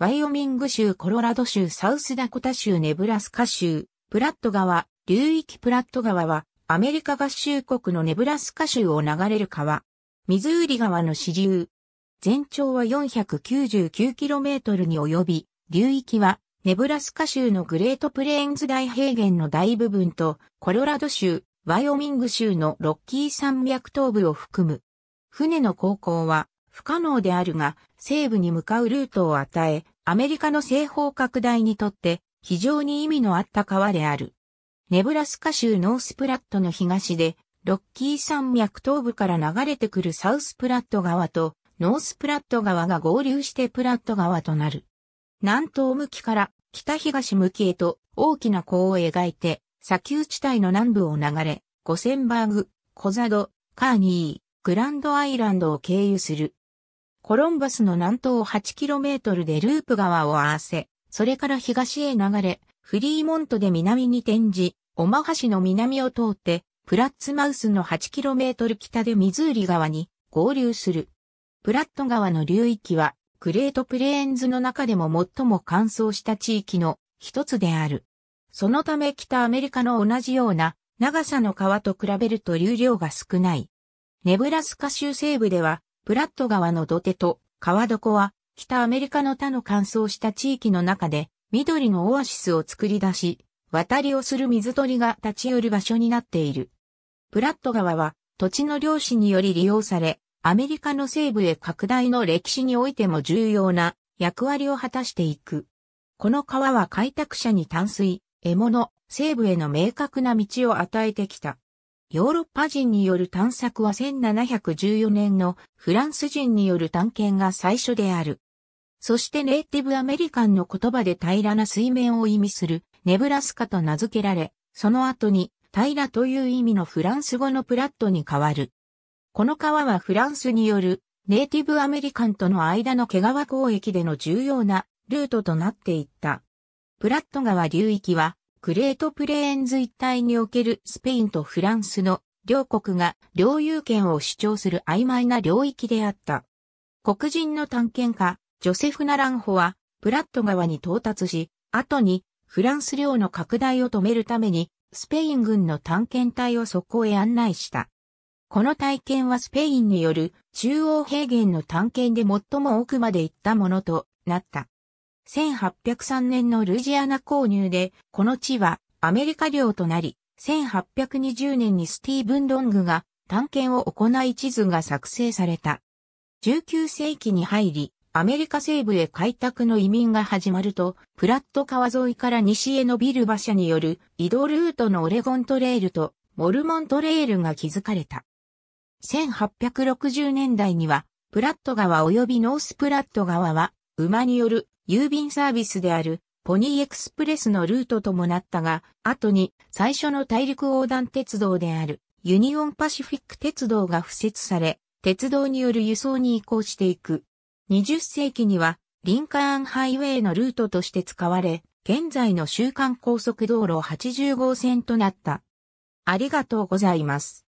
ワイオミング州、コロラド州、サウスダコタ州、ネブラスカ州、プラット川、流域プラット川は、アメリカ合衆国のネブラスカ州を流れる川、ミズーリ川の支流。全長は 499km に及び、流域は、ネブラスカ州のグレートプレーンズ大平原の大部分と、コロラド州、ワイオミング州のロッキー山脈東部を含む。船の航行は不可能であるが、西部に向かうルートを与え、アメリカの西方拡大にとって非常に意味のあった川である。ネブラスカ州ノースプラットの東で、ロッキー山脈東部から流れてくるサウスプラット川とノースプラット川が合流してプラット川となる。南東向きから北東向きへと大きな弧を描いて砂丘地帯の南部を流れ、ゴセンバーグ、コザド、カーニー、グランドアイランドを経由する。コロンバスの南東 8km でループ川を合わせ、それから東へ流れ、フリーモントで南に転じ、オマハ市の南を通って、プラッツマウスの 8km 北でミズーリ川に合流する。プラット川の流域は、グレートプレーンズの中でも最も乾燥した地域の一つである。そのため北アメリカの同じような長さの川と比べると流量が少ない。ネブラスカ州西部ではプラット川の土手と川床は北アメリカの他の乾燥した地域の中で緑のオアシスを作り出し、渡りをする水鳥が立ち寄る場所になっている。プラット川は土地の漁師により利用され、アメリカの西部へ拡大の歴史においても重要な役割を果たしていく。この川は開拓者に淡水、獲物、西部への明確な道を与えてきた。ヨーロッパ人による探索は1714年のフランス人による探検が最初である。そしてネイティブアメリカンの言葉で平らな水面を意味するネブラスカと名付けられ、その後に平らという意味のフランス語のプラットに変わる。この川はフランスによるネイティブアメリカンとの間の毛皮交易での重要なルートとなっていった。プラット川流域はグレートプレーンズ一帯におけるスペインとフランスの両国が領有権を主張する曖昧な領域であった。黒人の探検家、ジョセフ・ナランホは、プラット川に到達し、後にフランス領の拡大を止めるために、スペイン軍の探検隊をそこへ案内した。この体験はスペインによる中央平原の探検で最も奥まで行ったものとなった。1803年のルジアナ購入で、この地はアメリカ領となり、1820年にスティーブン・ロングが探検を行い地図が作成された。19世紀に入り、アメリカ西部へ開拓の移民が始まると、プラット川沿いから西へ伸びる馬車による移動ルートのオレゴントレールとモルモントレールが築かれた。1860年代には、プラット川及びノースプラット川は馬による郵便サービスであるポニーエクスプレスのルートともなったが、後に最初の大陸横断鉄道であるユニオンパシフィック鉄道が付設され、鉄道による輸送に移行していく。20世紀にはリンカーンハイウェイのルートとして使われ、現在の週間高速道路80号線となった。ありがとうございます。